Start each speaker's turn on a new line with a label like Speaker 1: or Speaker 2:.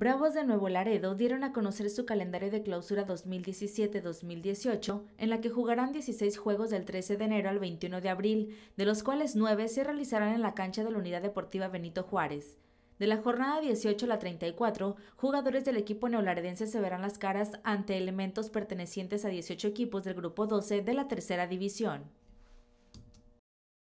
Speaker 1: Bravos de Nuevo Laredo dieron a conocer su calendario de clausura 2017-2018, en la que jugarán 16 juegos del 13 de enero al 21 de abril, de los cuales 9 se realizarán en la cancha de la Unidad Deportiva Benito Juárez. De la jornada 18 a la 34, jugadores del equipo neolaredense se verán las caras ante elementos pertenecientes a 18 equipos del Grupo 12 de la Tercera División.